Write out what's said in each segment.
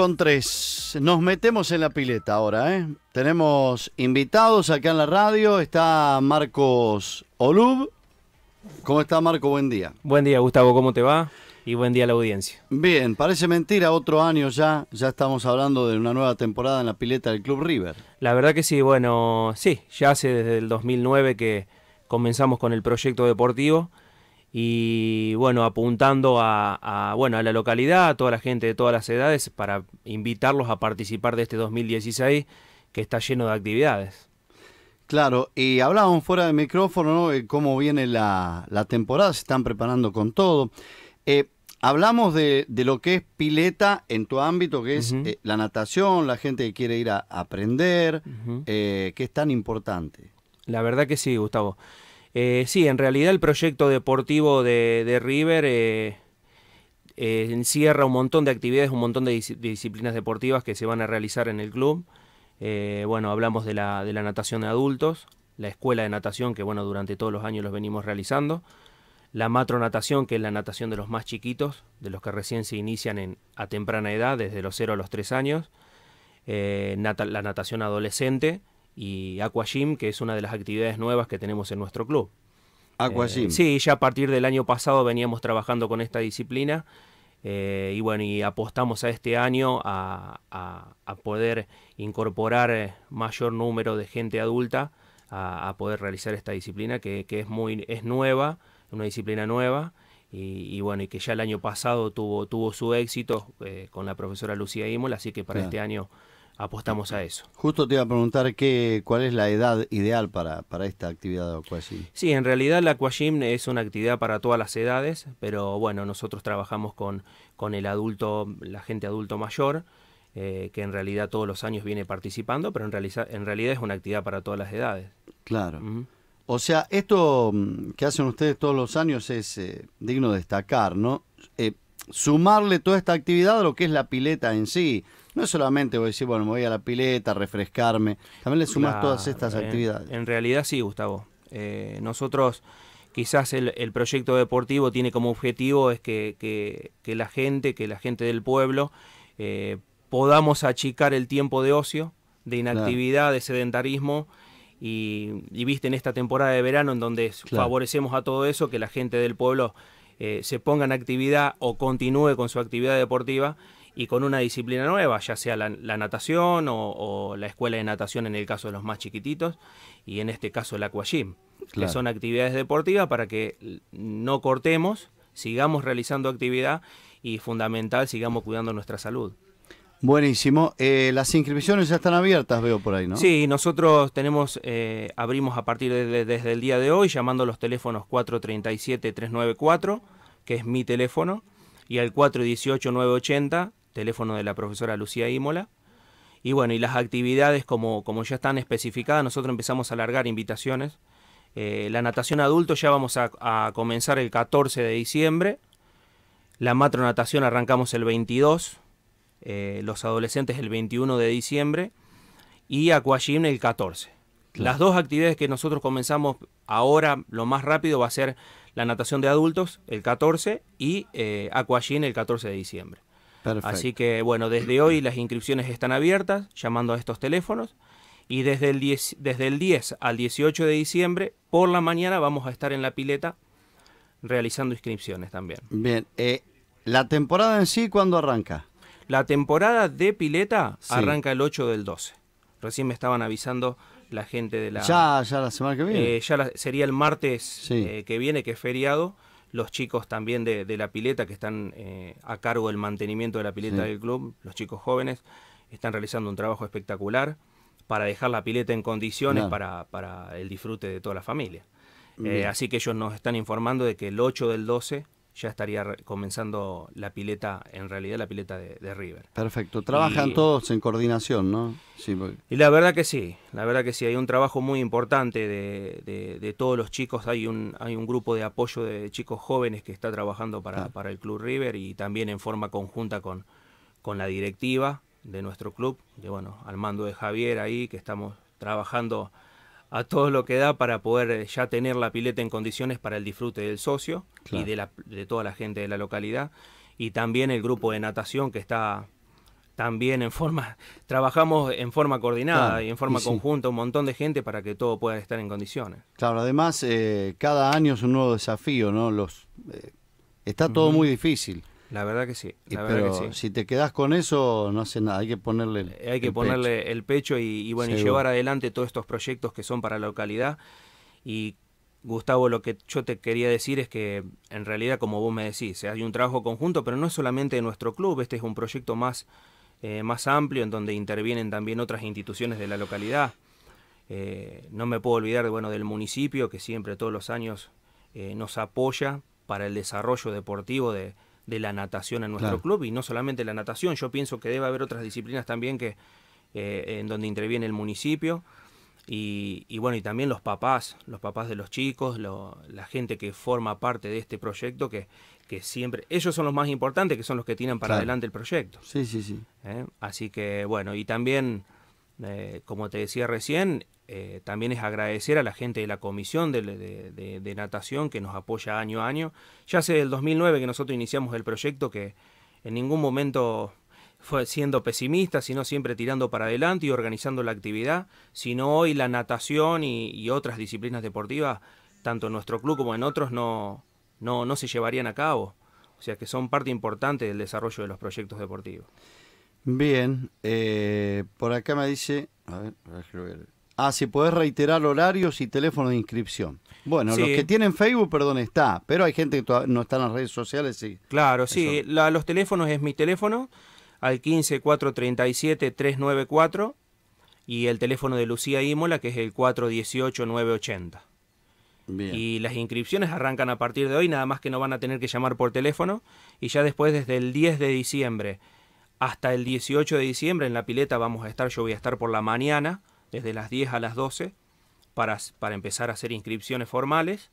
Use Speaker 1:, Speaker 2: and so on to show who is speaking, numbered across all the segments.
Speaker 1: con tres, Nos metemos en la pileta ahora, ¿eh? Tenemos invitados acá en la radio. Está Marcos Olub. ¿Cómo está Marco? Buen día. Buen día, Gustavo. ¿Cómo te va? Y buen día a la audiencia. Bien, parece mentira, otro año ya, ya estamos hablando de una nueva temporada en la pileta del Club River. La verdad que sí, bueno, sí,
Speaker 2: ya hace desde el 2009 que comenzamos con el proyecto deportivo y bueno, apuntando a, bueno, a la localidad, a toda la gente de todas las edades, para invitarlos a participar de este 2016 que está lleno de actividades.
Speaker 1: Claro, y hablábamos fuera de micrófono ¿no? Eh, cómo viene la, temporada, se están preparando con todo. Eh, hablamos de, lo que es pileta en tu ámbito, que es eh, la natación, la gente que quiere ir a aprender, que es tan importante. La verdad que sí, Gustavo. Eh, sí, en realidad el proyecto deportivo
Speaker 2: de, River eh, eh, encierra un montón de actividades, un montón de, disciplinas deportivas que se van a realizar en el club. bueno, hablamos de la, de la, natación de adultos, la escuela de natación que bueno, durante todos los años los venimos realizando, la matronatación que es la natación de los más chiquitos, de los que recién se inician en, a temprana edad, desde los 0 a los 3 años, la natación adolescente, y Aquagym, que es una de las actividades nuevas que tenemos en nuestro club. Aquagym. Eh, sí, ya a partir del año pasado veníamos trabajando con esta disciplina eh, y bueno, y apostamos a este año a, poder incorporar eh, mayor número de gente adulta a, poder realizar esta disciplina que, es muy es nueva, una disciplina nueva. Y, bueno, y que ya el año pasado tuvo, tuvo su éxito con la profesora Lucía Imola, así que para este año apostamos a eso.
Speaker 1: Justo te iba a preguntar qué, cuál es la edad ideal para, para esta actividad de aquajim.
Speaker 2: Sí, en realidad la Aquajim es una actividad para todas las edades, pero bueno, nosotros trabajamos con, con el adulto, la gente adulto mayor, eh, que en realidad todos los años viene participando, pero en, en realidad es una actividad para todas las edades.
Speaker 1: Claro. O sea, esto mm, que hacen ustedes todos los años es eh, digno de destacar, ¿no? Eh, sumarle toda esta actividad a lo que es la pileta en sí. No es solamente voy a decir, bueno, me voy a la pileta, refrescarme. También le sumas todas estas actividades.
Speaker 2: En realidad sí, Gustavo. Eh, nosotros, quizás el, proyecto deportivo tiene como objetivo es que, la gente, que la gente del pueblo, eh, podamos achicar el tiempo de ocio, de inactividad, de sedentarismo. Y, viste en esta temporada de verano en donde favorecemos a todo eso, que la gente del pueblo eh, se ponga en actividad o continúe con su actividad deportiva y con una disciplina nueva, ya sea la, natación o, la escuela de natación en el caso de los más chiquititos y en este caso el aquagym, que son actividades deportivas para que no cortemos, sigamos realizando actividad y fundamental sigamos cuidando nuestra salud.
Speaker 1: Buenísimo. Eh, las inscripciones ya están abiertas, veo por ahí, ¿no? Sí,
Speaker 2: nosotros tenemos, eh, abrimos a partir desde el día de hoy, llamando los teléfonos 437-394, que es mi teléfono, y al 418-980, teléfono de la profesora Lucía Ímola. Y bueno, y las actividades, como, como ya están especificadas, nosotros empezamos a alargar invitaciones. Eh, la natación adulto ya vamos a, a comenzar el 14 de diciembre. La matronatación arrancamos el 22 eh, los adolescentes el 21 de diciembre y Aquagym el 14. Las dos actividades que nosotros comenzamos ahora, lo más rápido, va a ser la natación de adultos el 14 y eh, el 14 de diciembre. Así que bueno, desde hoy las inscripciones están abiertas, llamando a estos teléfonos. Y desde el, 10, desde el al 18 de diciembre, por la mañana, vamos a estar en la pileta realizando inscripciones también.
Speaker 1: Bien, eh, ¿la temporada en sí cuándo arranca? La temporada
Speaker 2: de pileta arranca el 8 del 12. Recién me estaban avisando la gente de la... Ya,
Speaker 1: ya la semana que viene.
Speaker 2: Eh, ya sería el martes eh, que viene, que es feriado. Los chicos también de, la pileta que están eh, a cargo del mantenimiento de la pileta del club, los chicos jóvenes, están realizando un trabajo espectacular para dejar la pileta en condiciones para, para, el disfrute de toda la familia. así que ellos nos están informando de que el 8 del 12 ya estaría comenzando la pileta, en realidad la pileta de, River.
Speaker 1: Perfecto, trabajan todos en coordinación, ¿no? Sí,
Speaker 2: Y la verdad que sí, la verdad que sí, hay un trabajo muy importante de, todos los chicos, hay un, hay un grupo de apoyo de chicos jóvenes que está trabajando para, para el Club River y también en forma conjunta con, con la directiva de nuestro club, que bueno, al mando de Javier ahí, que estamos trabajando a todo lo que da para poder eh, ya tener la pileta en condiciones para el disfrute del socio y de, la, de toda la gente de la localidad. Y también el grupo de natación que está también en forma, trabajamos en forma coordinada y en forma conjunta, un montón de gente para que todo pueda estar en condiciones.
Speaker 1: Claro, además eh, cada año es un nuevo desafío, ¿no? Los, eh, está todo muy difícil.
Speaker 2: La verdad que sí.
Speaker 1: La verdad que sí. si te quedas con eso, no hace nada. Hay que ponerle eh, el, Hay que ponerle
Speaker 2: el pecho y, bueno, y llevar adelante todos estos proyectos que son para la localidad. Y Gustavo, lo que yo te quería decir es que en realidad, como vos me decís, hay un trabajo conjunto, pero no es solamente de nuestro club, este es un proyecto más, eh, más amplio en donde intervienen también otras instituciones de la localidad. Eh, no me puedo olvidar bueno, del municipio que siempre todos los años nos apoya para el desarrollo deportivo de, de la natación en nuestro club y no solamente la natación, yo pienso que debe haber otras disciplinas también que eh, en donde interviene el municipio y, bueno, y también los papás, los papás de los chicos, la gente que forma parte de este proyecto que, que siempre, ellos son los más importantes, que son los que tienen para adelante el proyecto. Sí, sí, sí. ¿Eh? Así que bueno, y también, eh, como te decía recién, eh, también es agradecer a la gente de la comisión de, natación que nos apoya año a año. Ya hace el 2009 que nosotros iniciamos el proyecto que en ningún momento fue siendo pesimista, sino siempre tirando para adelante y organizando la actividad, sino hoy la natación y, otras disciplinas deportivas, tanto en nuestro club como en otros, no, no, se llevarían a cabo. O sea que son parte importante del desarrollo de los proyectos deportivos.
Speaker 1: Bien, eh, por acá me dice, a ver, a ver, Ah, si podés reiterar horarios y teléfono de inscripción. Bueno, los que tienen Facebook, perdón, está, pero hay gente que no está en las redes sociales, sí.
Speaker 2: Claro, sí, los teléfonos es mi teléfono al 15 437 394 y el teléfono de Lucía Imola que es el 418 980. Bien. Y las inscripciones arrancan a partir de hoy, nada más que no van a tener que llamar por teléfono y ya después desde el 10 de diciembre hasta el 18 de diciembre en la pileta vamos a estar, yo voy a estar por la mañana desde las 10 a las 12 para, para empezar a hacer inscripciones formales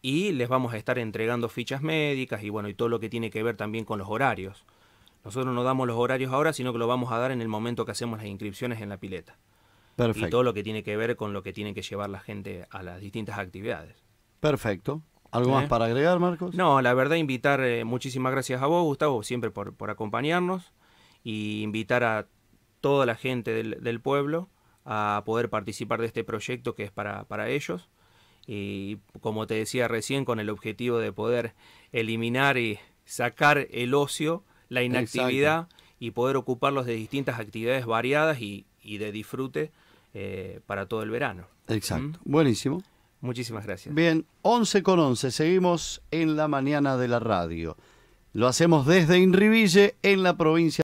Speaker 2: y les vamos a estar entregando fichas médicas y bueno, y todo lo que tiene que ver también con los horarios. Nosotros no damos los horarios ahora, sino que lo vamos a dar en el momento que hacemos las inscripciones en la pileta. Perfecto. Y todo lo que tiene que ver con lo que tiene que llevar la gente a las distintas actividades.
Speaker 1: Perfecto. ¿Algo más eh. para agregar, Marcos? No, la
Speaker 2: verdad, invitar, eh, muchísimas gracias a vos, Gustavo, siempre por, acompañarnos y invitar a toda la gente del, del pueblo a poder participar de este proyecto que es para, para ellos. Y como te decía recién, con el objetivo de poder eliminar y sacar el ocio, la inactividad y poder ocuparlos de distintas actividades variadas y, de disfrute eh, para todo el verano.
Speaker 1: Exacto. ¿Mm? Buenísimo. Muchísimas gracias. Bien, 11 con 11, seguimos en la mañana de la radio. Lo hacemos desde Inriville, en la provincia.